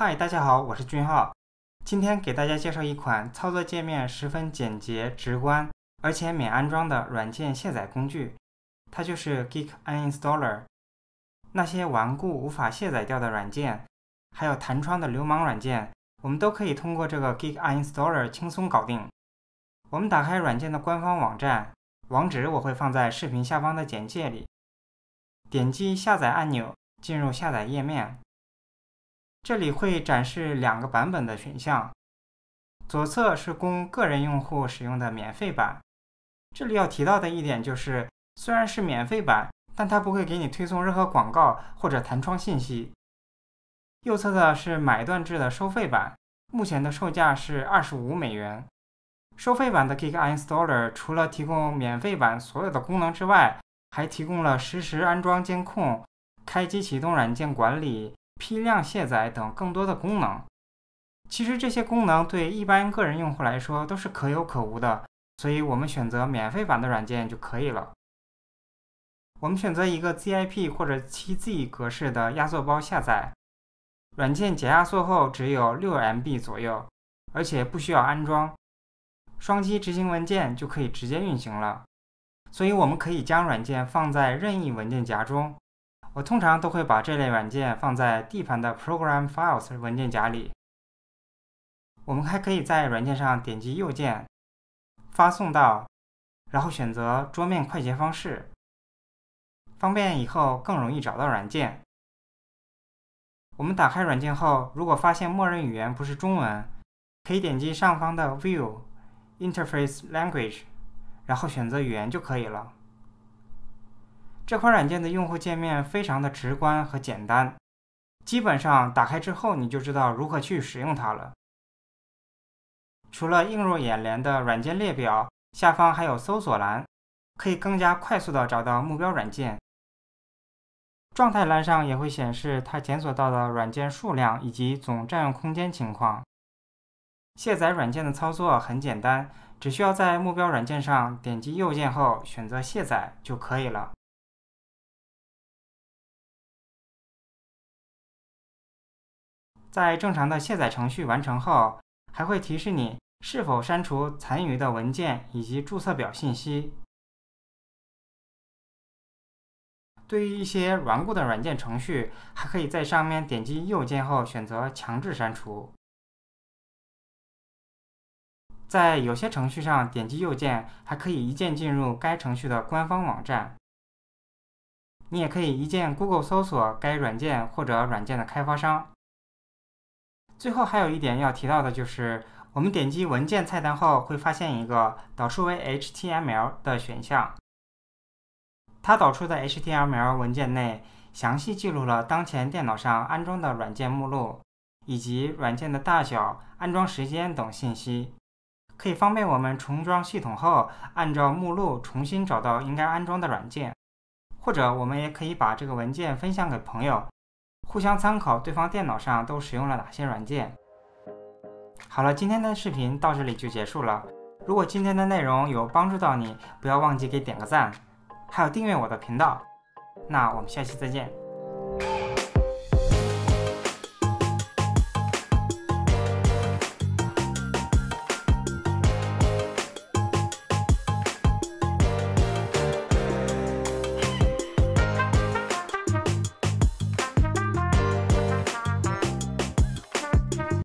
嗨，大家好，我是俊浩。今天给大家介绍一款操作界面十分简洁、直观，而且免安装的软件卸载工具，它就是 Geek Uninstaller。那些顽固无法卸载掉的软件，还有弹窗的流氓软件，我们都可以通过这个 Geek Uninstaller 轻松搞定。我们打开软件的官方网站，网址我会放在视频下方的简介里。点击下载按钮，进入下载页面。这里会展示两个版本的选项，左侧是供个人用户使用的免费版。这里要提到的一点就是，虽然是免费版，但它不会给你推送任何广告或者弹窗信息。右侧的是买断制的收费版，目前的售价是二十五美元。收费版的 k i k Installer 除了提供免费版所有的功能之外，还提供了实时安装监控、开机启动软件管理。批量卸载等更多的功能，其实这些功能对一般个人用户来说都是可有可无的，所以我们选择免费版的软件就可以了。我们选择一个 ZIP 或者 7Z 格式的压缩包下载，软件解压缩后只有 6MB 左右，而且不需要安装，双击执行文件就可以直接运行了。所以我们可以将软件放在任意文件夹中。我通常都会把这类软件放在 D 盘的 Program Files 文件夹里。我们还可以在软件上点击右键，发送到，然后选择桌面快捷方式，方便以后更容易找到软件。我们打开软件后，如果发现默认语言不是中文，可以点击上方的 View Interface Language，然后选择语言就可以了。这款软件的用户界面非常的直观和简单，基本上打开之后你就知道如何去使用它了。除了映入眼帘的软件列表，下方还有搜索栏，可以更加快速的找到目标软件。状态栏上也会显示它检索到的软件数量以及总占用空间情况。卸载软件的操作很简单，只需要在目标软件上点击右键后选择卸载就可以了。在正常的卸载程序完成后，还会提示你是否删除残余的文件以及注册表信息。对于一些顽固的软件程序，还可以在上面点击右键后选择强制删除。在有些程序上点击右键，还可以一键进入该程序的官方网站。你也可以一键 Google 搜索该软件或者软件的开发商。最后还有一点要提到的就是，我们点击文件菜单后，会发现一个导出为 HTML 的选项。它导出的 HTML 文件内详细记录了当前电脑上安装的软件目录，以及软件的大小、安装时间等信息，可以方便我们重装系统后，按照目录重新找到应该安装的软件。或者我们也可以把这个文件分享给朋友。互相参考对方电脑上都使用了哪些软件。好了，今天的视频到这里就结束了。如果今天的内容有帮助到你，不要忘记给点个赞，还有订阅我的频道。那我们下期再见。